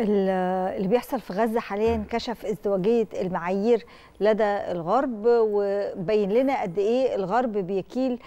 اللي بيحصل في غزة حاليا كشف ازدواجية المعايير لدى الغرب وبين لنا قد ايه الغرب بيكيل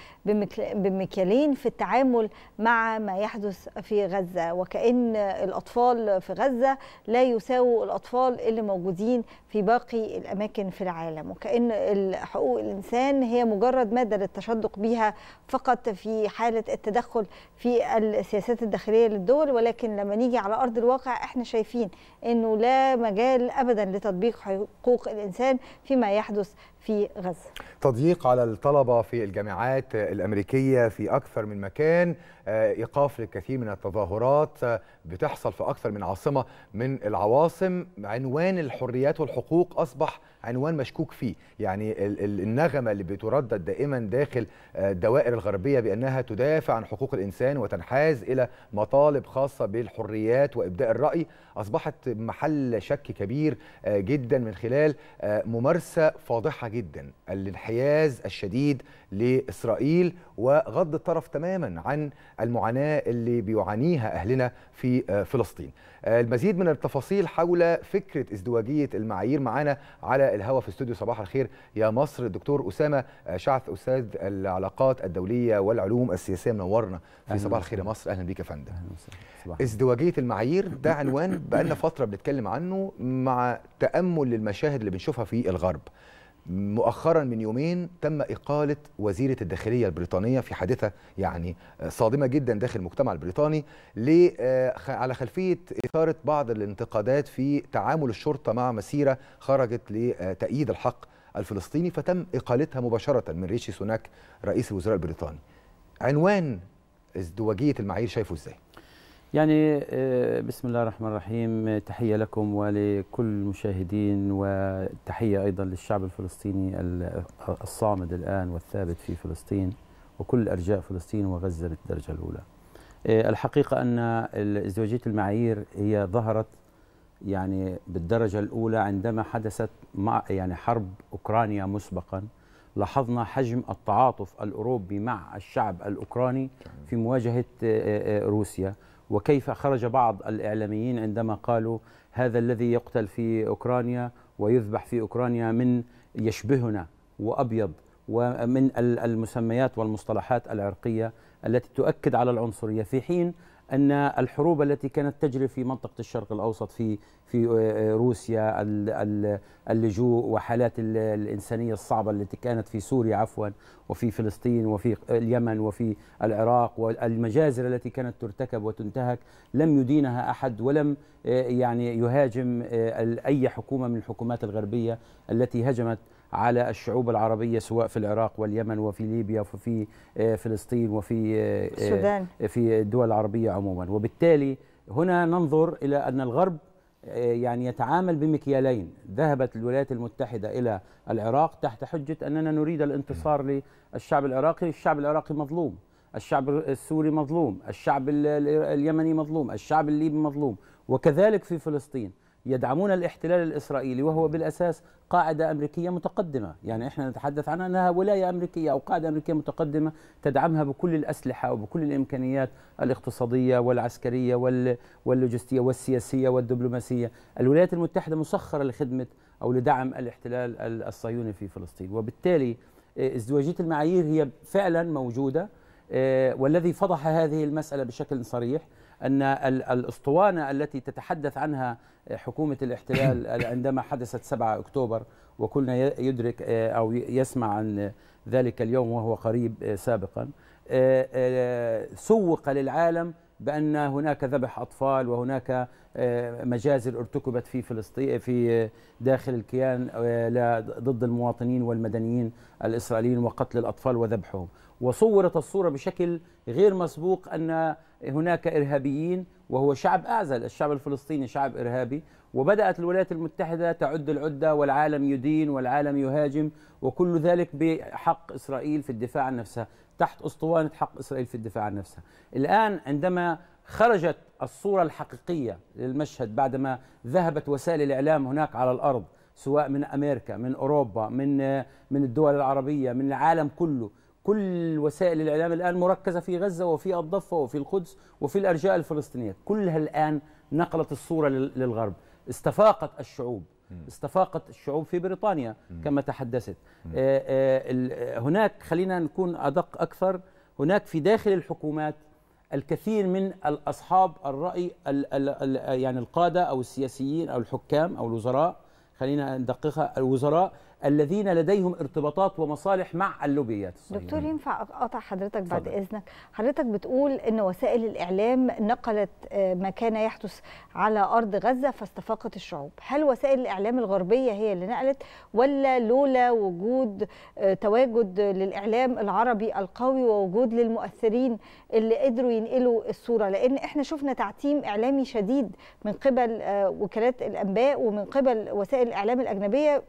بمكيالين في التعامل مع ما يحدث في غزة وكأن الأطفال في غزة لا يساووا الأطفال اللي موجودين في باقي الأماكن في العالم وكأن حقوق الإنسان هي مجرد مادة للتشدق بها فقط في حالة التدخل في السياسات الداخلية للدول ولكن لما نيجي على أرض الواقع احنا شايفين أنه لا مجال أبدا لتطبيق حقوق الإنسان فيما يحدث في غزة تضييق على الطلبة في الجامعات الأمريكية في أكثر من مكان ايقاف للكثير من التظاهرات آه، بتحصل في اكثر من عاصمه من العواصم عنوان الحريات والحقوق اصبح عنوان مشكوك فيه يعني النغمة اللي بتردد دائما داخل آه، الدوائر الغربية بأنها تدافع عن حقوق الإنسان وتنحاز إلى مطالب خاصة بالحريات وإبداء الرأي أصبحت محل شك كبير آه، جدا من خلال آه، ممارسة فاضحة جدا الانحياز الشديد لإسرائيل وغض الطرف تماما عن المعاناة اللي بيعانيها أهلنا في فلسطين المزيد من التفاصيل حول فكرة ازدواجية المعايير معانا على الهواء الهوا في استوديو صباح الخير يا مصر الدكتور اسامه آه، شعث استاذ العلاقات الدوليه والعلوم السياسيه منورنا في صباح الخير يا مصر اهلا بيك يا فندم ازدواجيه المعايير ده عنوان بقالنا فتره بنتكلم عنه مع تامل للمشاهد اللي بنشوفها في الغرب مؤخرا من يومين تم إقالة وزيرة الداخلية البريطانية في حادثة يعني آه، صادمة جدا داخل المجتمع البريطاني آه، على خلفية إثارة بعض الانتقادات في تعامل الشرطة مع مسيرة خرجت لتأييد الحق الفلسطيني فتم إقالتها مباشرة من ريشي سوناك رئيس الوزراء البريطاني عنوان ازدواجية المعايير شايفه ازاي؟ يعني آه، بسم الله الرحمن الرحيم تحية لكم ولكل المشاهدين وتحية أيضا للشعب الفلسطيني آه، الصامد الآن والثابت في فلسطين وكل أرجاء فلسطين وغزة بالدرجة الأولى آه، الحقيقة أن ازدواجية المعايير هي ظهرت يعني بالدرجة الأولى عندما حدثت مع يعني حرب أوكرانيا مسبقا لاحظنا حجم التعاطف الأوروبي مع الشعب الأوكراني في مواجهة روسيا وكيف خرج بعض الإعلاميين عندما قالوا هذا الذي يقتل في أوكرانيا ويذبح في أوكرانيا من يشبهنا وأبيض ومن المسميات والمصطلحات العرقية التي تؤكد على العنصرية في حين ان الحروب التي كانت تجري في منطقه الشرق الاوسط في في آه، آه، روسيا اللجوء وحالات الانسانيه الصعبه التي كانت في سوريا عفوا وفي فلسطين وفي اليمن وفي العراق والمجازر التي كانت ترتكب وتنتهك لم يدينها احد ولم آه، يعني يهاجم اي حكومه من الحكومات الغربيه التي هجمت على الشعوب العربيه سواء في العراق واليمن وفي ليبيا وفي آه، فلسطين وفي آه، آه، السودان في الدول العربيه عموما وبالتالي هنا ننظر الى ان الغرب يعني يتعامل بمكيالين ذهبت الولايات المتحدة إلى العراق تحت حجة أننا نريد الانتصار للشعب العراقي الشعب العراقي مظلوم الشعب السوري مظلوم الشعب اليمني مظلوم الشعب الليبي مظلوم وكذلك في فلسطين يدعمون الاحتلال الاسرائيلي وهو بالاساس قاعده امريكيه متقدمه، يعني احنا نتحدث عن انها ولايه امريكيه او قاعده امريكيه متقدمه تدعمها بكل الاسلحه وبكل الامكانيات الاقتصاديه والعسكريه واللوجستيه والسياسيه والدبلوماسيه، الولايات المتحده مسخره لخدمه او لدعم الاحتلال الصهيوني في فلسطين، وبالتالي آه، ازدواجيه المعايير هي فعلا موجوده آه، والذي فضح هذه المساله بشكل صريح أن الأسطوانة التي تتحدث عنها حكومة الاحتلال عندما حدثت 7 أكتوبر وكلنا يدرك آه، أو يسمع عن ذلك اليوم وهو قريب آه، سابقا آه، سوق للعالم بان هناك ذبح اطفال وهناك آه، مجازر ارتكبت في فلسطين في آه، داخل الكيان آه، ضد المواطنين والمدنيين الاسرائيليين وقتل الاطفال وذبحهم وصورت الصوره بشكل غير مسبوق ان هناك ارهابيين وهو شعب اعزل الشعب الفلسطيني شعب ارهابي وبدات الولايات المتحده تعد العده والعالم يدين والعالم يهاجم وكل ذلك بحق اسرائيل في الدفاع عن نفسها تحت اسطوانه حق اسرائيل في الدفاع عن نفسها. الان عندما خرجت الصوره الحقيقيه للمشهد بعدما ذهبت وسائل الاعلام هناك على الارض سواء من امريكا، من اوروبا، من من الدول العربيه، من العالم كله، كل وسائل الاعلام الان مركزه في غزه وفي الضفه وفي القدس وفي الارجاء الفلسطينيه، كلها الان نقلت الصوره للغرب، استفاقت الشعوب، استفاقت الشعوب في بريطانيا كما تحدثت آه، آه، هناك خلينا نكون أدق أكثر هناك في داخل الحكومات الكثير من الأصحاب الرأي الـ الـ الـ يعني القادة أو السياسيين أو الحكام أو الوزراء خلينا ندققها الوزراء الذين لديهم ارتباطات ومصالح مع اللوبيات الصهيونية دكتور نعم. ينفع أقطع حضرتك بعد صدق. إذنك حضرتك بتقول أن وسائل الإعلام نقلت آه، ما كان يحدث على أرض غزة فاستفاقت الشعوب هل وسائل الإعلام الغربية هي اللي نقلت ولا لولا وجود آه، تواجد للإعلام العربي القوي ووجود للمؤثرين اللي قدروا ينقلوا الصورة لأن إحنا شفنا تعتيم إعلامي شديد من قبل آه، وكالات الأنباء ومن قبل وسائل الإعلام الأجنبية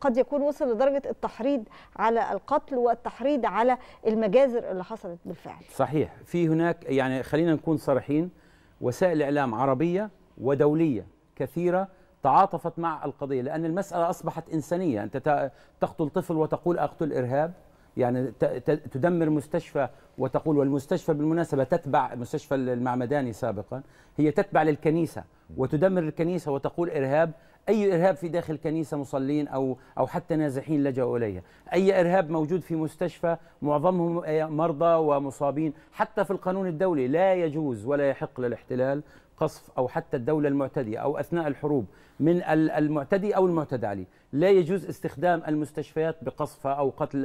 قد يكون يكون وصل لدرجه التحريض على القتل والتحريض على المجازر اللي حصلت بالفعل صحيح في هناك يعني خلينا نكون صريحين وسائل اعلام عربيه ودوليه كثيره تعاطفت مع القضيه لان المساله اصبحت انسانيه انت تقتل طفل وتقول اقتل ارهاب يعني تدمر مستشفى وتقول والمستشفى بالمناسبة تتبع مستشفى المعمداني سابقا هي تتبع للكنيسة وتدمر الكنيسة وتقول إرهاب أي إرهاب في داخل كنيسة مصلين أو أو حتى نازحين لجأوا إليها أي إرهاب موجود في مستشفى معظمهم آه، مرضى ومصابين حتى في القانون الدولي لا يجوز ولا يحق للاحتلال قصف أو حتى الدولة المعتدية أو أثناء الحروب من المعتدي أو المعتدى عليه لا يجوز استخدام المستشفيات بقصفها أو قتل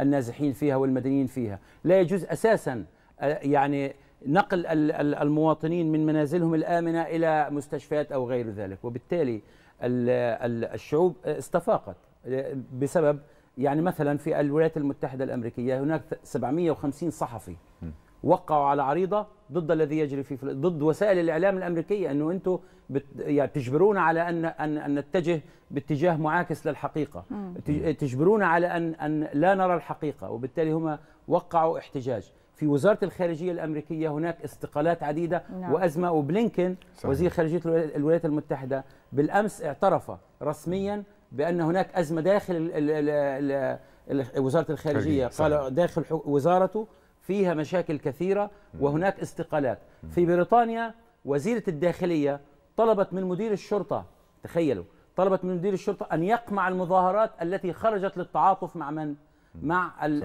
النازحين فيها والمدنيين فيها لا يجوز أساسا آه، يعني نقل المواطنين من منازلهم الآمنة إلى مستشفيات أو غير ذلك وبالتالي الشعوب استفاقت بسبب يعني مثلا في الولايات المتحدة الأمريكية هناك 750 صحفي وقعوا على عريضة ضد الذي يجري في فلسطين ضد وسائل الإعلام الأمريكية أنه أنتم يعني تجبرونا على أن أن أن نتجه باتجاه معاكس للحقيقة تجبرونا على أن أن لا نرى الحقيقة وبالتالي هم وقعوا احتجاج في وزارة الخارجية الأمريكية هناك استقالات عديدة نعم. وأزمة وبلينكن صحيح. وزير خارجية الولايات المتحدة بالأمس اعترف رسميا بأن هناك أزمة داخل الـ الـ الـ وزارة الخارجية قال داخل وزارته فيها مشاكل كثيرة وهناك استقالات في بريطانيا وزيرة الداخلية طلبت من مدير الشرطة تخيلوا طلبت من مدير الشرطة أن يقمع المظاهرات التي خرجت للتعاطف مع من؟ مع ال ال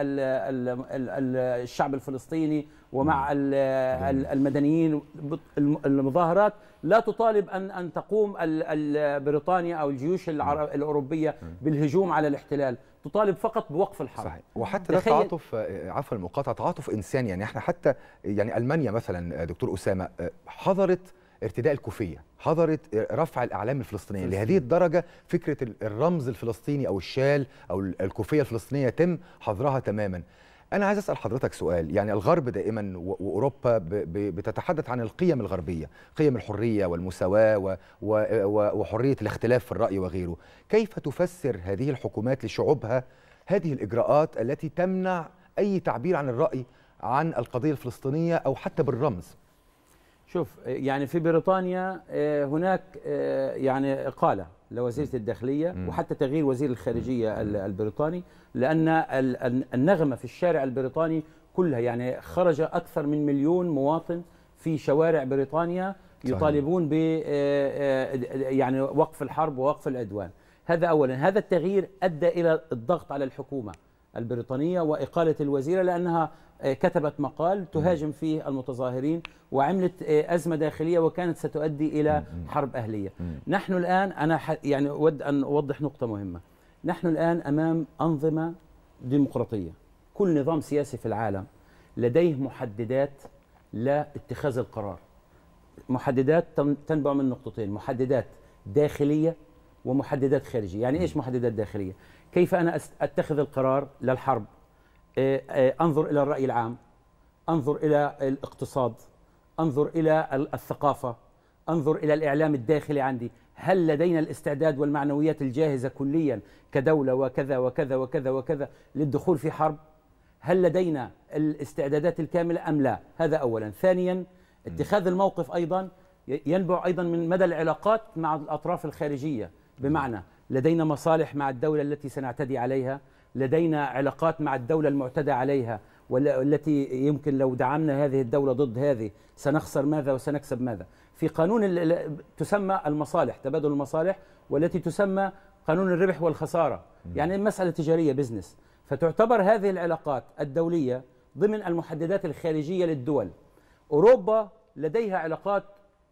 ال الـ الـ الشعب الفلسطيني ومع الـ الـ المدنيين المظاهرات لا تطالب ان ان تقوم بريطانيا او الجيوش الاوروبيه بالهجوم على الاحتلال تطالب فقط بوقف الحرب صحيح وحتى ده تعاطف عفوا المقاطعه تعاطف انساني يعني احنا حتى يعني المانيا مثلا دكتور اسامه آه، حظرت ارتداء الكوفيه حظرت رفع الاعلام الفلسطينيه لهذه الدرجه فكره الرمز الفلسطيني او الشال او الكوفيه الفلسطينيه يتم حظرها تماما انا عايز اسال حضرتك سؤال يعني الغرب دائما واوروبا بتتحدث عن القيم الغربيه قيم الحريه والمساواه وحريه الاختلاف في الراي وغيره كيف تفسر هذه الحكومات لشعوبها هذه الاجراءات التي تمنع اي تعبير عن الراي عن القضيه الفلسطينيه او حتى بالرمز شوف يعني في بريطانيا آه، هناك آه، يعني اقاله لوزيره الداخليه وحتى تغيير وزير الخارجيه البريطاني لان النغمه في الشارع البريطاني كلها يعني خرج اكثر من مليون مواطن في شوارع بريطانيا يطالبون ب آه، يعني وقف الحرب ووقف العدوان هذا اولا هذا التغيير ادى الى الضغط على الحكومه البريطانية وإقالة الوزيرة لأنها آه، كتبت مقال تهاجم فيه المتظاهرين وعملت آه، أزمة داخلية وكانت ستؤدي إلى حرب أهلية نحن الآن أنا يعني أود أن أوضح نقطة مهمة نحن الآن أمام أنظمة ديمقراطية كل نظام سياسي في العالم لديه محددات لاتخاذ القرار محددات تنبع من نقطتين محددات داخلية ومحددات خارجيه يعني ايش محددات داخليه كيف انا اتخذ القرار للحرب آه، آه، انظر الى الراي العام انظر الى الاقتصاد انظر الى الثقافه انظر الى الاعلام الداخلي عندي هل لدينا الاستعداد والمعنويات الجاهزه كليا كدوله وكذا وكذا وكذا وكذا للدخول في حرب هل لدينا الاستعدادات الكامله ام لا هذا اولا ثانيا اتخاذ الموقف ايضا ينبع ايضا من مدى العلاقات مع الاطراف الخارجيه بمعنى لدينا مصالح مع الدولة التي سنعتدي عليها لدينا علاقات مع الدولة المعتدى عليها والتي يمكن لو دعمنا هذه الدولة ضد هذه سنخسر ماذا وسنكسب ماذا في قانون تسمى المصالح تبادل المصالح والتي تسمى قانون الربح والخسارة يعني مسألة تجارية بزنس فتعتبر هذه العلاقات الدولية ضمن المحددات الخارجية للدول أوروبا لديها علاقات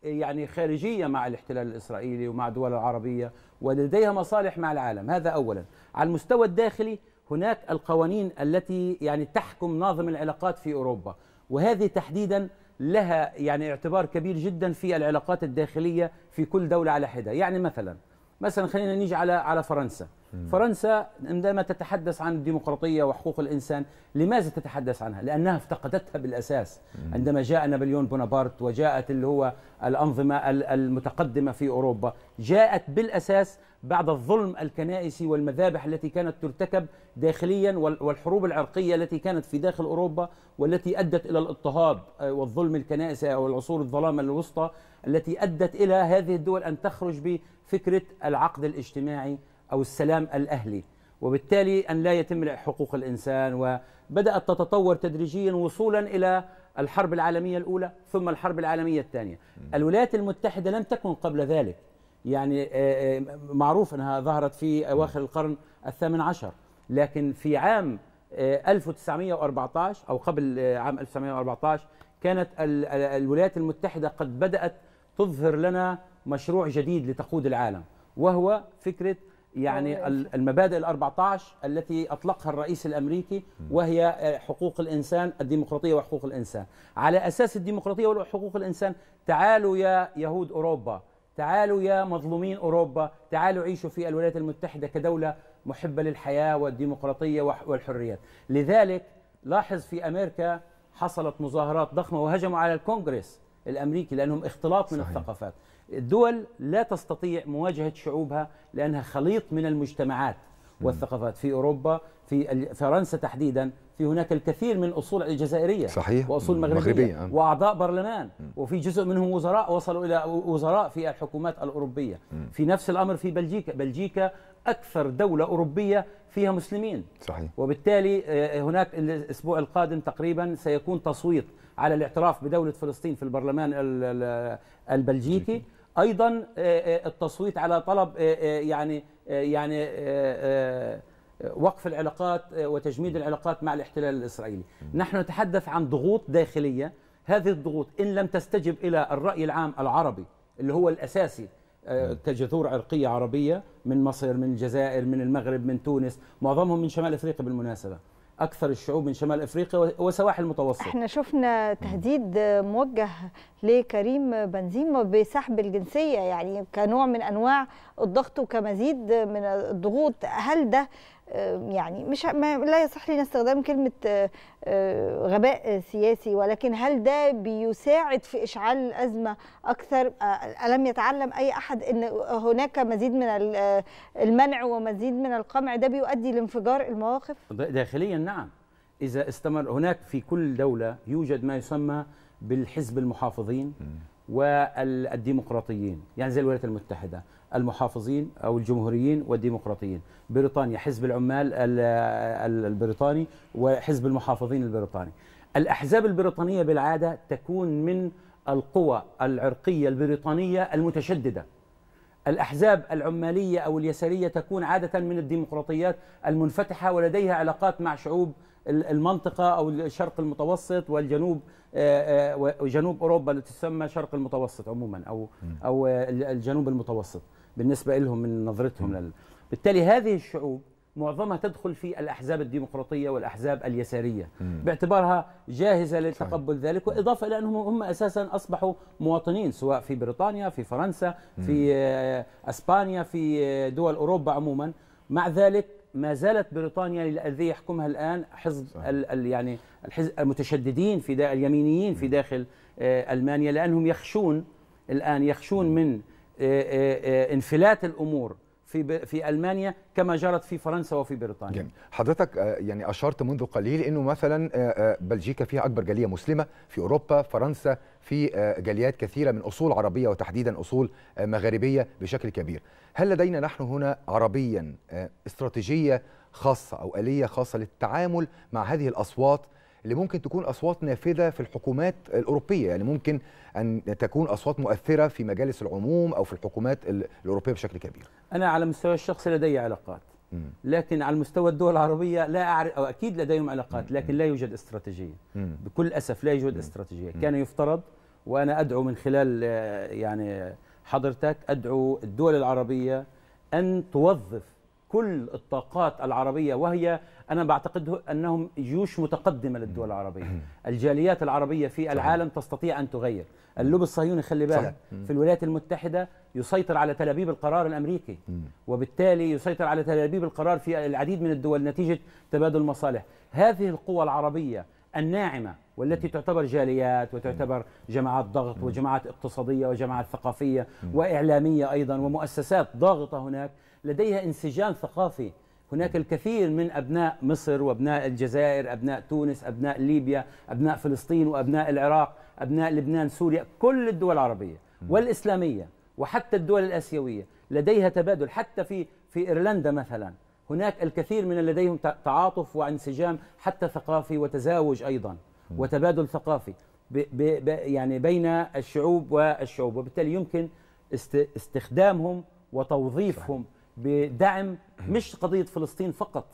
يعني خارجية مع الاحتلال الإسرائيلي ومع الدول العربية ولديها مصالح مع العالم هذا أولا على المستوى الداخلي هناك القوانين التي يعني تحكم ناظم العلاقات في أوروبا وهذه تحديدا لها يعني اعتبار كبير جدا في العلاقات الداخلية في كل دولة على حدة يعني مثلا مثلا خلينا نيجي على على فرنسا فرنسا عندما تتحدث عن الديمقراطيه وحقوق الانسان لماذا تتحدث عنها لانها افتقدتها بالاساس عندما جاء نابليون بونابرت وجاءت اللي هو الانظمه المتقدمه في اوروبا جاءت بالاساس بعد الظلم الكنائسي والمذابح التي كانت ترتكب داخليا والحروب العرقية التي كانت في داخل أوروبا والتي أدت إلى الاضطهاد آه، والظلم الكنائسي أو العصور الظلام الوسطى التي أدت إلى هذه الدول أن تخرج بفكرة العقد الاجتماعي أو السلام الأهلي وبالتالي أن لا يتم حقوق الإنسان وبدأت تتطور تدريجيا وصولا إلى الحرب العالمية الأولى ثم الحرب العالمية الثانية الولايات المتحدة لم تكن قبل ذلك يعني آه، آه، معروف أنها ظهرت في أواخر القرن الثامن عشر لكن في عام 1914 آه، أو قبل عام 1914 كانت الولايات المتحدة قد بدأت تظهر لنا مشروع جديد لتقود العالم وهو فكرة يعني المبادئ ال 14 التي اطلقها الرئيس الامريكي وهي حقوق الانسان الديمقراطيه وحقوق الانسان على اساس الديمقراطيه وحقوق الانسان تعالوا يا يهود اوروبا تعالوا يا مظلومين أوروبا تعالوا عيشوا في الولايات المتحدة كدولة محبة للحياة والديمقراطية والحريات لذلك لاحظ في أمريكا حصلت مظاهرات ضخمة وهجموا على الكونغرس الأمريكي لأنهم اختلاط من صحيح. الثقافات الدول لا تستطيع مواجهة شعوبها لأنها خليط من المجتمعات والثقافات في أوروبا في فرنسا تحديدا في هناك الكثير من اصول الجزائريه صحيح واصول مغربيه, مغربية. آه. واعضاء برلمان م. وفي جزء منهم وزراء وصلوا الى وزراء في الحكومات الاوروبيه م. في نفس الامر في بلجيكا بلجيكا اكثر دوله اوروبيه فيها مسلمين صحيح وبالتالي آه، هناك الاسبوع القادم تقريبا سيكون تصويت على الاعتراف بدوله فلسطين في البرلمان البلجيكي ايضا آه، التصويت على طلب يعني يعني وقف العلاقات آه، وتجميد العلاقات مع الاحتلال الإسرائيلي نحن نتحدث عن ضغوط داخلية هذه الضغوط إن لم تستجب إلى الرأي العام العربي اللي هو الأساسي آه، كجذور عرقية عربية من مصر من الجزائر من المغرب من تونس معظمهم من شمال أفريقيا بالمناسبة اكثر الشعوب من شمال افريقيا وسواحل المتوسط احنا شفنا تهديد موجه لكريم بنزيما بسحب الجنسيه يعني كنوع من انواع الضغط وكمزيد من الضغوط هل ده يعني مش لا يصح لنا استخدام كلمه آه، آه، غباء آه، سياسي ولكن هل ده بيساعد في اشعال الازمه اكثر الم يتعلم اي احد ان هناك مزيد من المنع ومزيد من القمع ده بيؤدي لانفجار المواقف داخليا نعم اذا استمر هناك في كل دوله يوجد ما يسمى بالحزب المحافظين والديمقراطيين يعني زي الولايات المتحده المحافظين او الجمهوريين والديمقراطيين بريطانيا حزب العمال البريطاني وحزب المحافظين البريطاني الاحزاب البريطانيه بالعاده تكون من القوى العرقيه البريطانيه المتشدده الأحزاب العمالية أو اليسارية تكون عادة من الديمقراطيات المنفتحة ولديها علاقات مع شعوب المنطقة أو الشرق المتوسط والجنوب آه، آه، وجنوب أوروبا التي تسمى شرق المتوسط عموما أو أو آه، الجنوب المتوسط بالنسبه لهم من نظرتهم لل... بالتالي هذه الشعوب معظمها تدخل في الاحزاب الديمقراطيه والاحزاب اليساريه مم. باعتبارها جاهزه لتقبل صحيح. ذلك واضافه الى انهم هم اساسا اصبحوا مواطنين سواء في بريطانيا في فرنسا مم. في آه، اسبانيا في آه، دول اوروبا عموما مع ذلك ما زالت بريطانيا الذي يحكمها الان حزب ال ال يعني الحزب المتشددين في اليمينيين في داخل آه، المانيا لانهم يخشون الان يخشون من آه، آه، آه، انفلات الامور في في المانيا كما جرت في فرنسا وفي بريطانيا جميل. حضرتك يعني اشرت منذ قليل انه مثلا بلجيكا فيها اكبر جاليه مسلمه في اوروبا فرنسا في جاليات كثيره من اصول عربيه وتحديدا اصول مغاربيه بشكل كبير هل لدينا نحن هنا عربيا استراتيجيه خاصه او اليه خاصه للتعامل مع هذه الاصوات اللي ممكن تكون اصوات نافذه في الحكومات الاوروبيه يعني ممكن ان تكون اصوات مؤثره في مجالس العموم او في الحكومات الاوروبيه بشكل كبير انا على مستوى الشخص لدي علاقات لكن على مستوى الدول العربيه لا اعرف او اكيد لديهم علاقات لكن لا يوجد استراتيجيه بكل اسف لا يوجد استراتيجيه كان يفترض وانا ادعو من خلال آه، يعني حضرتك ادعو الدول العربيه ان توظف كل الطاقات العربية وهي أنا بعتقد أنهم جيوش متقدمة للدول العربية الجاليات العربية في العالم تستطيع أن تغير اللوب الصهيوني خلي بالك في الولايات المتحدة يسيطر على تلابيب القرار الأمريكي وبالتالي يسيطر على تلابيب القرار في العديد من الدول نتيجة تبادل المصالح هذه القوى العربية الناعمة والتي تعتبر جاليات وتعتبر جماعات ضغط وجماعات اقتصادية وجماعات ثقافية وإعلامية أيضا ومؤسسات ضاغطة هناك لديها انسجام ثقافي هناك الكثير من ابناء مصر وابناء الجزائر ابناء تونس ابناء ليبيا ابناء فلسطين وابناء العراق ابناء لبنان سوريا كل الدول العربيه والاسلاميه وحتى الدول الاسيويه لديها تبادل حتى في في ايرلندا مثلا هناك الكثير من لديهم تعاطف وانسجام حتى ثقافي وتزاوج ايضا وتبادل ثقافي ب ب يعني بين الشعوب والشعوب وبالتالي يمكن است استخدامهم وتوظيفهم بدعم مش قضيه فلسطين فقط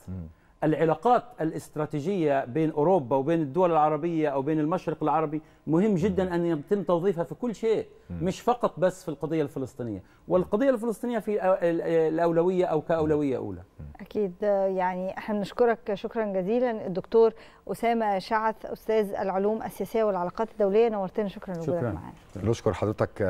العلاقات الاستراتيجيه بين اوروبا وبين الدول العربيه او بين المشرق العربي مهم جدا ان يتم توظيفها في كل شيء مش فقط بس في القضيه الفلسطينيه والقضيه الفلسطينيه في الاولويه او كاولويه اولى اكيد يعني احنا بنشكرك شكرا جزيلا الدكتور اسامه شعث استاذ العلوم السياسيه والعلاقات الدوليه نورتنا شكرا لوجودك معنا نشكر حضرتك